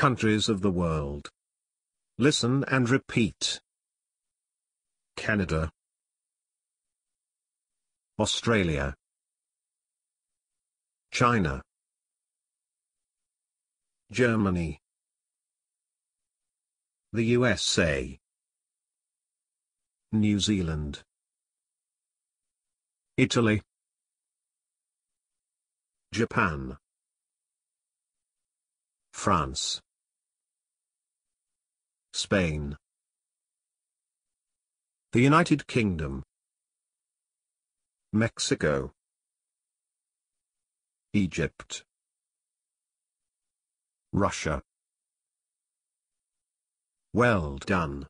countries of the world. Listen and repeat. Canada Australia China Germany The USA New Zealand Italy Japan France Spain. The United Kingdom. Mexico. Egypt. Russia. Well done.